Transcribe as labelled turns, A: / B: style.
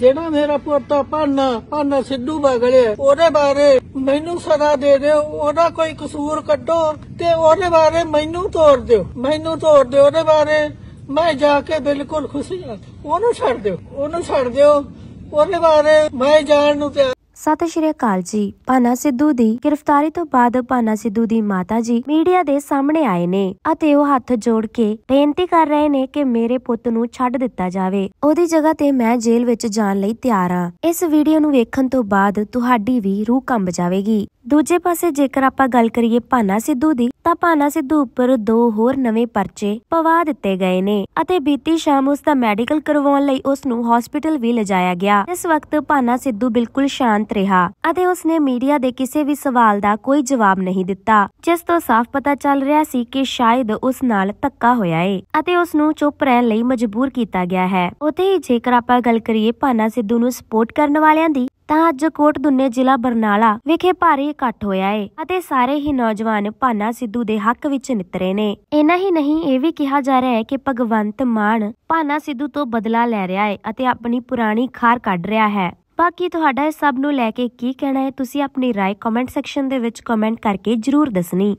A: ਜਿਹੜਾ ਮੇਰਾ ਪੋਤਾ ਪਾਨਾ ਪਾਨਾ ਸਿੱਧੂ ਬਗਲੇ ਉਹਦੇ ਬਾਰੇ ਮੈਨੂੰ ਸਦਾ ਦੇ ਦਿਓ ਉਹਦਾ ਕੋਈ ਕਸੂਰ ਕੱਢੋ ਤੇ ਉਹਦੇ ਬਾਰੇ ਮੈਨੂੰ ਤੋੜ ਦਿਓ ਮੈਨੂੰ ਤੋੜ ਦਿਓ ਉਹਦੇ ਬਾਰੇ ਮੈਂ ਜਾ ਕੇ ਬਿਲਕੁਲ ਖੁਸ਼ ਹਾਂ ਉਹਨੂੰ ਛੱਡ ਦਿਓ ਉਹਨੂੰ ਛੱਡ ਦਿਓ ਉਹਦੇ ਬਾਰੇ ਮੈਂ ਜਾਣ ਨੂੰ ਤੇ
B: ਸਤਿ ਸ਼੍ਰੀ ਅਕਾਲ ਜੀ ਪਾਨਾ ਸਿੱਧੂ ਦੀ ਗ੍ਰਿਫਤਾਰੀ ਤੋਂ ਬਾਅਦ ਪਾਨਾ ਸਿੱਧੂ ਦੀ ਮਾਤਾ ਜੀ ਮੀਡੀਆ ਦੇ ਸਾਹਮਣੇ ਆਏ ਨੇ ਅਤੇ ਉਹ ਹੱਥ ਜੋੜ ਕੇ ਬੇਨਤੀ ਕਰ ਰਹੇ ਨੇ ਕਿ ਮੇਰੇ ਪੁੱਤ ਨੂੰ ਛੱਡ ਦਿੱਤਾ ਜਾਵੇ ਉਹਦੀ ਜਗ੍ਹਾ ਤੇ ਮੈਂ ਜੇਲ੍ਹ ਵਿੱਚ ਜਾਣ ਲਈ ਤਿਆਰ ਹਾਂ ਇਸ ਵੀਡੀਓ ਨੂੰ ਵੇਖਣ ਤੋਂ ਬਾਅਦ ਤੁਹਾਡੀ ਵੀ ਰੂਹ ਕੰਬ ਜਾਵੇਗੀ ਦੂਜੇ ਪਾਸੇ ਜੇਕਰ ਆਪਾਂ ਗੱਲ ਕਰੀਏ ਪਾਨਾ ਸਿੱਧੂ ਦੀ ਤਾਂ ਪਾਨਾ ਸਿੱਧੂ ਉੱਪਰ ਦੋ ਹੋਰ ਨਵੇਂ ਪਰਚੇ ਪਵਾ ਦਿੱਤੇ ਗਏ ਨੇ ਅਤੇ ਬੀਤੀ ਸ਼ਾਮ ਉਸ ਦਾ ਮੈਡੀਕਲ ਕਰਵਾਉਣ ਲਈ ਉਸ ਨੂੰ ਹਸਪੀਟਲ ਵੀ ਲਿਜਾਇਆ ਗਿਆ ਇਸ ਵਕਤ ਪਾਨਾ ਸਿੱਧੂ ਬਿਲਕੁਲ ਸ਼ਾਂਤ ਸ਼ਾਂਤ ਰਿਹਾ ਅਤੇ ਉਸਨੇ ਮੀਡੀਆ ਦੇ ਕਿਸੇ ਵੀ ਸਵਾਲ ਦਾ ਕੋਈ ਜਵਾਬ ਨਹੀਂ ਦਿੱਤਾ ਜਿਸ ਤੋਂ ਸਾਫ਼ ਪਤਾ ਚੱਲ ਰਿਹਾ ਸੀ ਕਿ ਸ਼ਾਇਦ ਉਸ ਨਾਲ ਧੱਕਾ ਹੋਇਆ ਏ ਅਤੇ ਉਸ ਨੂੰ ਚੁੱਪ ਰਹਿਣ ਲਈ ਮਜਬੂਰ ਕੀਤਾ ਗਿਆ ਹੈ ਉਤੇ ਹੀ ਜੇਕਰ ਆਪਾਂ ਗੱਲ ਕਰੀਏ ਪਾਨਾ ਸਿੱਧੂ ਨੂੰ ਸਪੋਰਟ ਕਰਨ ਵਾਲਿਆਂ ਦੀ ਤਾਂ ਅੱਜ ਕੋਟ ਦੁੰਨੇ ਜ਼ਿਲ੍ਹਾ ਬਰਨਾਲਾ ਵਿਖੇ ਭਾਰੀ ਇਕੱਠ ਹੋਇਆ ਏ ਅਤੇ ਸਾਰੇ ਹੀ ਨੌਜਵਾਨ ਪਾਨਾ ਸਿੱਧੂ ਦੇ ਹੱਕ ਵਿੱਚ ਨਿਤਰੇ ਨੇ ਇਨਾ ਹੀ ਨਹੀਂ ਇਹ ਵੀ ਕਿਹਾ ਜਾ ਰਿਹਾ ਹੈ ਕਿ ਭਗਵੰਤ ਮਾਨ ਪਾਨਾ ਸਿੱਧੂ ਤੋਂ ਬਦਲਾ ਲੈ ਰਿਹਾ ਏ ਅਤੇ ਆਪਣੀ ਪੁਰਾਣੀ ਖਾਰ ਕੱਢ ਰਿਹਾ ਹੈ ਬਾਕੀ ਤੁਹਾਡਾ ਇਹ ਸਭ ਨੂੰ ਲੈ ਕੇ ਕੀ ਕਹਿਣਾ ਹੈ ਤੁਸੀਂ ਆਪਣੀ رائے ਕਮੈਂਟ ਸੈਕਸ਼ਨ ਦੇ ਵਿੱਚ ਕਮੈਂਟ ਕਰਕੇ ਜਰੂਰ ਦੱਸਣੀ